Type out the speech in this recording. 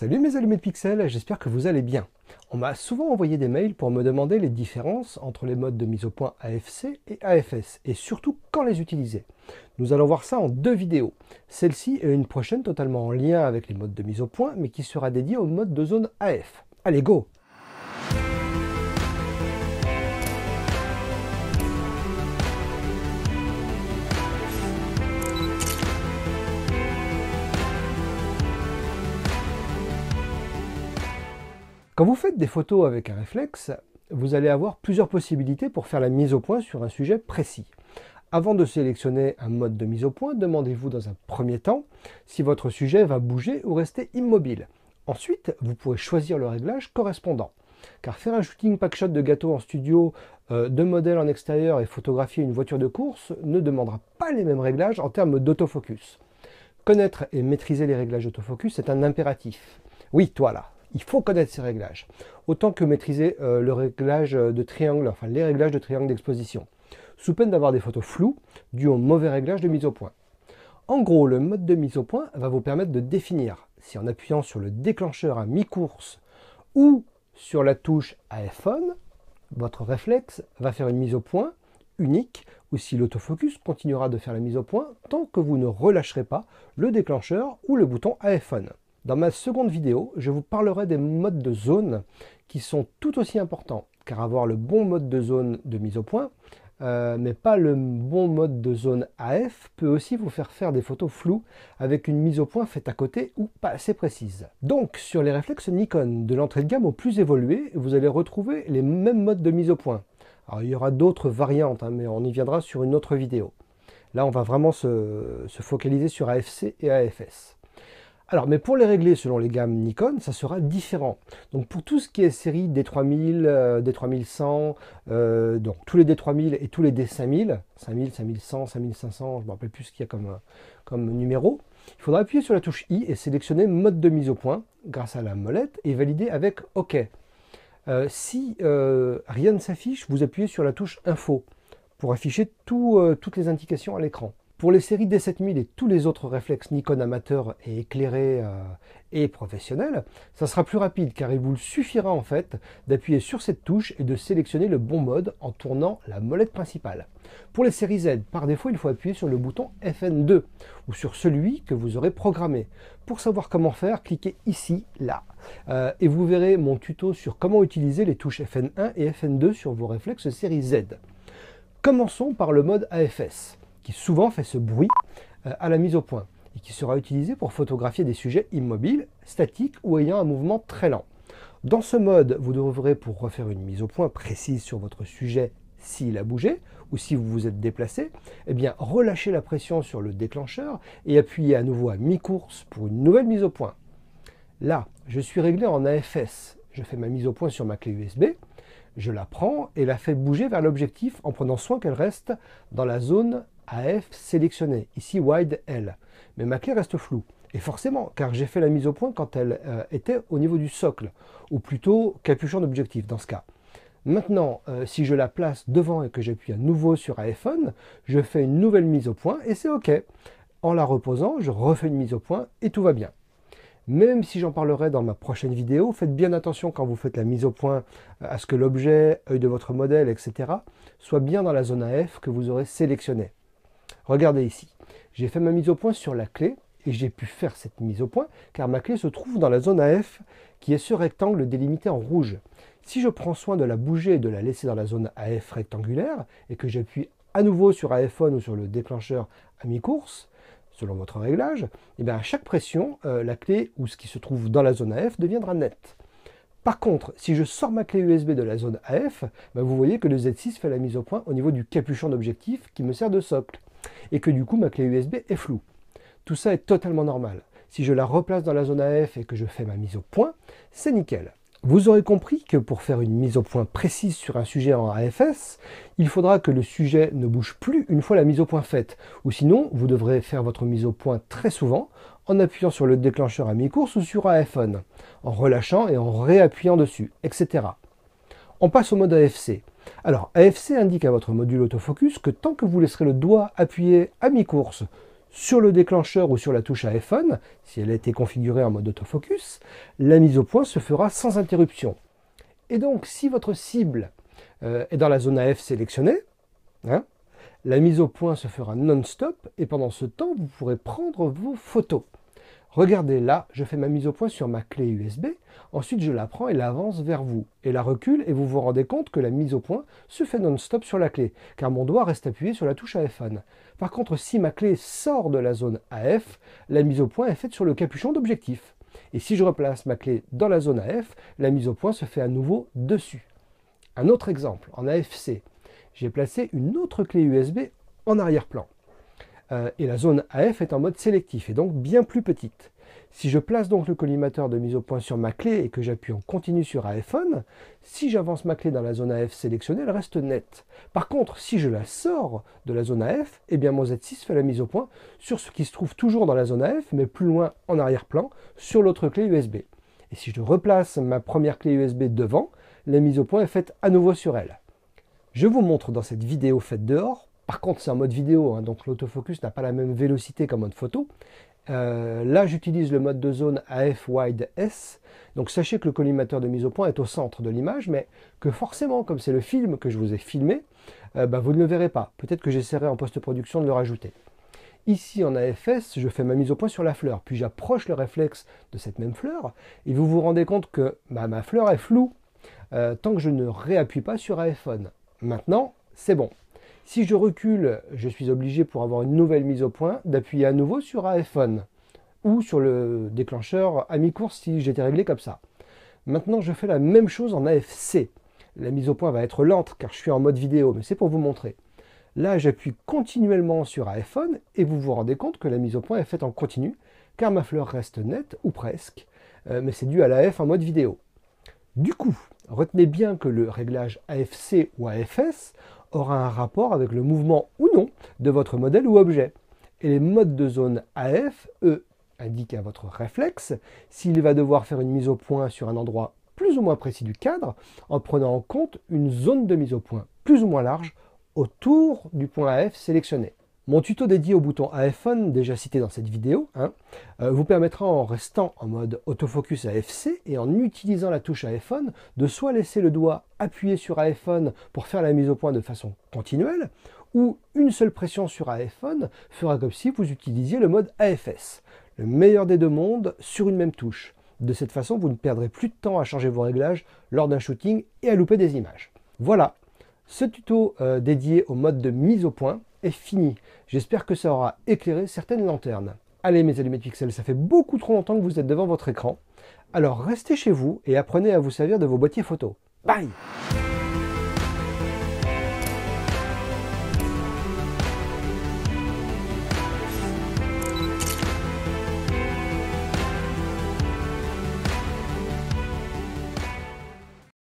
Salut mes allumés de pixels, j'espère que vous allez bien. On m'a souvent envoyé des mails pour me demander les différences entre les modes de mise au point AFC et AFS, et surtout quand les utiliser. Nous allons voir ça en deux vidéos. Celle-ci est une prochaine totalement en lien avec les modes de mise au point, mais qui sera dédiée au mode de zone AF. Allez, go Quand vous faites des photos avec un réflexe, vous allez avoir plusieurs possibilités pour faire la mise au point sur un sujet précis. Avant de sélectionner un mode de mise au point, demandez-vous dans un premier temps si votre sujet va bouger ou rester immobile. Ensuite, vous pourrez choisir le réglage correspondant. Car faire un shooting packshot de gâteau en studio, euh, deux de modèle en extérieur et photographier une voiture de course ne demandera pas les mêmes réglages en termes d'autofocus. Connaître et maîtriser les réglages autofocus est un impératif. Oui, toi là, il faut connaître ces réglages. Autant que maîtriser euh, le réglage euh, de triangle, enfin les réglages de triangle d'exposition, sous peine d'avoir des photos floues dues au mauvais réglage de mise au point. En gros, le mode de mise au point va vous permettre de définir si en appuyant sur le déclencheur à mi-course ou sur la touche iPhone », votre réflexe va faire une mise au point unique ou si l'autofocus continuera de faire la mise au point tant que vous ne relâcherez pas le déclencheur ou le bouton iPhone ». Dans ma seconde vidéo, je vous parlerai des modes de zone qui sont tout aussi importants, car avoir le bon mode de zone de mise au point, euh, mais pas le bon mode de zone AF, peut aussi vous faire faire des photos floues avec une mise au point faite à côté ou pas assez précise. Donc, sur les réflexes Nikon, de l'entrée de gamme au plus évolué, vous allez retrouver les mêmes modes de mise au point. Alors, il y aura d'autres variantes, hein, mais on y viendra sur une autre vidéo. Là, on va vraiment se, se focaliser sur AFC et AFS. Alors, mais pour les régler selon les gammes Nikon, ça sera différent. Donc, pour tout ce qui est série D3000, euh, D3100, euh, donc tous les D3000 et tous les D5000, 5000, 5100, 5500, je ne me rappelle plus ce qu'il y a comme, euh, comme numéro, il faudra appuyer sur la touche I et sélectionner mode de mise au point grâce à la molette et valider avec OK. si rien ne s'affiche, vous appuyez sur la touche Info pour afficher toutes les indications à l'écran. Pour les séries D7000 et tous les autres réflexes Nikon amateurs et éclairés euh, et professionnels, ça sera plus rapide car il vous suffira en fait d'appuyer sur cette touche et de sélectionner le bon mode en tournant la molette principale. Pour les séries Z, par défaut, il faut appuyer sur le bouton FN2 ou sur celui que vous aurez programmé. Pour savoir comment faire, cliquez ici, là. Euh, et vous verrez mon tuto sur comment utiliser les touches FN1 et FN2 sur vos réflexes série Z. Commençons par le mode AFS souvent fait ce bruit euh, à la mise au point et qui sera utilisé pour photographier des sujets immobiles, statiques ou ayant un mouvement très lent. Dans ce mode, vous devrez, pour refaire une mise au point précise sur votre sujet s'il a bougé ou si vous vous êtes déplacé, eh bien relâcher la pression sur le déclencheur et appuyez à nouveau à mi-course pour une nouvelle mise au point. Là, je suis réglé en AFS. Je fais ma mise au point sur ma clé USB, je la prends et la fais bouger vers l'objectif en prenant soin qu'elle reste dans la zone AF sélectionné, ici wide L. Mais ma clé reste floue. Et forcément, car j'ai fait la mise au point quand elle euh, était au niveau du socle, ou plutôt capuchon d'objectif dans ce cas. Maintenant, euh, si je la place devant et que j'appuie à nouveau sur af je fais une nouvelle mise au point et c'est OK. En la reposant, je refais une mise au point et tout va bien. Même si j'en parlerai dans ma prochaine vidéo, faites bien attention quand vous faites la mise au point euh, à ce que l'objet, œil de votre modèle, etc., soit bien dans la zone AF que vous aurez sélectionnée. Regardez ici. J'ai fait ma mise au point sur la clé et j'ai pu faire cette mise au point car ma clé se trouve dans la zone AF qui est ce rectangle délimité en rouge. Si je prends soin de la bouger et de la laisser dans la zone AF rectangulaire et que j'appuie à nouveau sur iphone ou sur le déclencheur à mi-course, selon votre réglage, et eh bien à chaque pression, euh, la clé ou ce qui se trouve dans la zone AF deviendra net. Par contre, si je sors ma clé USB de la zone AF, bah, vous voyez que le Z6 fait la mise au point au niveau du capuchon d'objectif qui me sert de socle et que du coup ma clé USB est floue. Tout ça est totalement normal. Si je la replace dans la zone AF et que je fais ma mise au point, c'est nickel. Vous aurez compris que pour faire une mise au point précise sur un sujet en AFS, il faudra que le sujet ne bouge plus une fois la mise au point faite, ou sinon vous devrez faire votre mise au point très souvent en appuyant sur le déclencheur à mi-course ou sur iPhone, en relâchant et en réappuyant dessus, etc. On passe au mode AFC. Alors, AFC indique à votre module autofocus que tant que vous laisserez le doigt appuyé à mi-course sur le déclencheur ou sur la touche af iPhone, si elle a été configurée en mode autofocus, la mise au point se fera sans interruption. Et donc, si votre cible euh, est dans la zone AF sélectionnée, hein, la mise au point se fera non-stop et pendant ce temps, vous pourrez prendre vos photos. Regardez là, je fais ma mise au point sur ma clé USB, ensuite je la prends et l'avance vers vous, et la recule et vous vous rendez compte que la mise au point se fait non-stop sur la clé, car mon doigt reste appuyé sur la touche af Par contre, si ma clé sort de la zone AF, la mise au point est faite sur le capuchon d'objectif. Et si je replace ma clé dans la zone AF, la mise au point se fait à nouveau dessus. Un autre exemple, en AFC, j'ai placé une autre clé USB en arrière-plan. Euh, et la zone AF est en mode sélectif et donc bien plus petite. Si je place donc le collimateur de mise au point sur ma clé et que j'appuie en continu sur af 1 si j'avance ma clé dans la zone AF sélectionnée, elle reste nette. Par contre, si je la sors de la zone AF, eh bien mon Z6 fait la mise au point sur ce qui se trouve toujours dans la zone AF, mais plus loin en arrière-plan, sur l'autre clé USB. Et si je replace ma première clé USB devant, la mise au point est faite à nouveau sur elle. Je vous montre dans cette vidéo faite dehors par contre, c'est en mode vidéo, hein, donc l'autofocus n'a pas la même vélocité qu'en mode photo. Euh, là, j'utilise le mode de zone AF Wide S. Donc sachez que le collimateur de mise au point est au centre de l'image, mais que forcément, comme c'est le film que je vous ai filmé, euh, bah, vous ne le verrez pas. Peut-être que j'essaierai en post-production de le rajouter. Ici en AFS, je fais ma mise au point sur la fleur, puis j'approche le réflexe de cette même fleur, et vous vous rendez compte que bah, ma fleur est floue euh, tant que je ne réappuie pas sur iPhone. Maintenant, c'est bon. Si je recule, je suis obligé pour avoir une nouvelle mise au point d'appuyer à nouveau sur iPhone ou sur le déclencheur à mi-course si j'étais réglé comme ça. Maintenant, je fais la même chose en AFC. La mise au point va être lente car je suis en mode vidéo, mais c'est pour vous montrer. Là, j'appuie continuellement sur iPhone et vous vous rendez compte que la mise au point est faite en continu car ma fleur reste nette ou presque, euh, mais c'est dû à l'AF en mode vidéo. Du coup, retenez bien que le réglage AFC ou AFS aura un rapport avec le mouvement ou non de votre modèle ou objet. Et les modes de zone AF, eux, indiquent à votre réflexe s'il va devoir faire une mise au point sur un endroit plus ou moins précis du cadre en prenant en compte une zone de mise au point plus ou moins large autour du point AF sélectionné. Mon tuto dédié au bouton iPhone, déjà cité dans cette vidéo, hein, euh, vous permettra en restant en mode autofocus AFC et en utilisant la touche iPhone de soit laisser le doigt appuyé sur iPhone pour faire la mise au point de façon continuelle, ou une seule pression sur iPhone fera comme si vous utilisiez le mode AFS, le meilleur des deux mondes sur une même touche. De cette façon, vous ne perdrez plus de temps à changer vos réglages lors d'un shooting et à louper des images. Voilà, ce tuto euh, dédié au mode de mise au point est fini. J'espère que ça aura éclairé certaines lanternes. Allez mes allumettes pixels, ça fait beaucoup trop longtemps que vous êtes devant votre écran. Alors restez chez vous et apprenez à vous servir de vos boîtiers photos. Bye